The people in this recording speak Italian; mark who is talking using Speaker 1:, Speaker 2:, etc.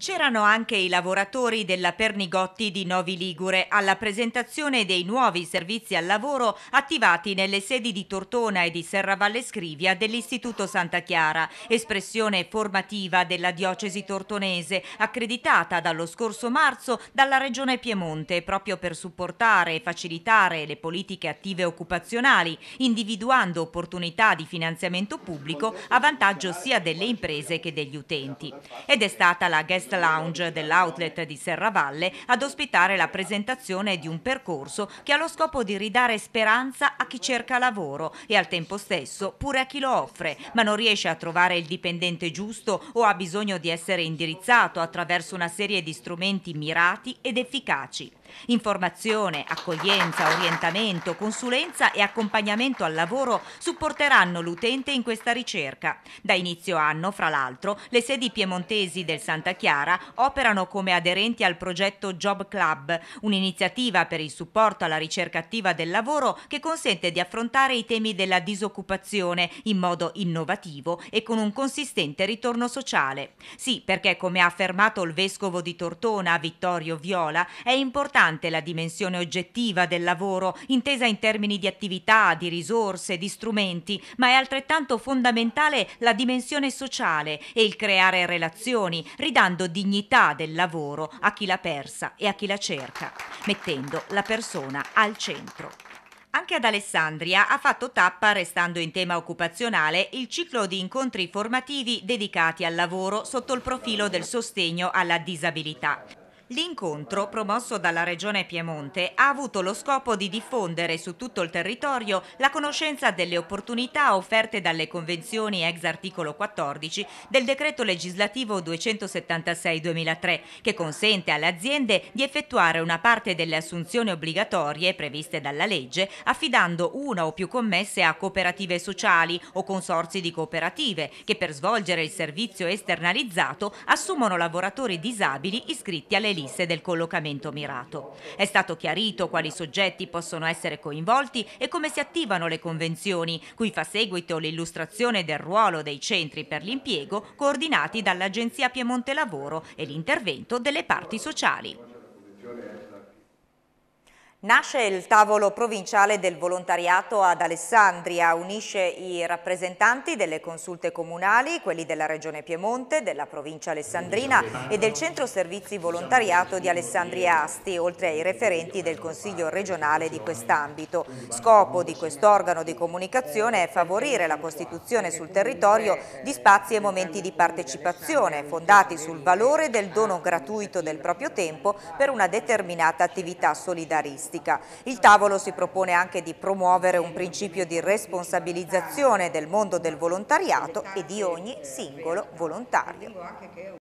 Speaker 1: C'erano anche i lavoratori della Pernigotti di Novi Ligure alla presentazione dei nuovi servizi al lavoro attivati nelle sedi di Tortona e di Serravalle Scrivia dell'Istituto Santa Chiara, espressione formativa della diocesi tortonese, accreditata dallo scorso marzo dalla Regione Piemonte proprio per supportare e facilitare le politiche attive occupazionali, individuando opportunità di finanziamento pubblico a vantaggio sia delle imprese che degli utenti. Ed è stata la guest guest lounge dell'outlet di Serravalle ad ospitare la presentazione di un percorso che ha lo scopo di ridare speranza a chi cerca lavoro e al tempo stesso pure a chi lo offre, ma non riesce a trovare il dipendente giusto o ha bisogno di essere indirizzato attraverso una serie di strumenti mirati ed efficaci. Informazione, accoglienza, orientamento, consulenza e accompagnamento al lavoro supporteranno l'utente in questa ricerca. Da inizio anno, fra l'altro, le sedi piemontesi del Santa Chiara operano come aderenti al progetto Job Club, un'iniziativa per il supporto alla ricerca attiva del lavoro che consente di affrontare i temi della disoccupazione in modo innovativo e con un consistente ritorno sociale. Sì, perché come ha affermato il vescovo di Tortona, Vittorio Viola, è importante importante la dimensione oggettiva del lavoro, intesa in termini di attività, di risorse, di strumenti, ma è altrettanto fondamentale la dimensione sociale e il creare relazioni, ridando dignità del lavoro a chi l'ha persa e a chi la cerca, mettendo la persona al centro. Anche ad Alessandria ha fatto tappa, restando in tema occupazionale, il ciclo di incontri formativi dedicati al lavoro sotto il profilo del sostegno alla disabilità. L'incontro, promosso dalla Regione Piemonte, ha avuto lo scopo di diffondere su tutto il territorio la conoscenza delle opportunità offerte dalle convenzioni ex articolo 14 del decreto legislativo 276-2003, che consente alle aziende di effettuare una parte delle assunzioni obbligatorie previste dalla legge, affidando una o più commesse a cooperative sociali o consorzi di cooperative, che per svolgere il servizio esternalizzato assumono lavoratori disabili iscritti alle linee previste del collocamento mirato. È stato chiarito quali soggetti possono essere coinvolti e come si attivano le convenzioni, cui fa seguito l'illustrazione del ruolo dei centri per l'impiego coordinati dall'Agenzia Piemonte Lavoro e l'intervento delle parti sociali. Nasce il tavolo provinciale del volontariato ad Alessandria, unisce i rappresentanti delle consulte comunali, quelli della Regione Piemonte, della provincia alessandrina e del Centro Servizi Volontariato di Alessandria Asti, oltre ai referenti del Consiglio regionale di quest'ambito. Scopo di quest'organo di comunicazione è favorire la costituzione sul territorio di spazi e momenti di partecipazione, fondati sul valore del dono gratuito del proprio tempo per una determinata attività solidarista turistica. Il tavolo si propone anche di promuovere un principio di responsabilizzazione del mondo del volontariato e di ogni singolo volontario.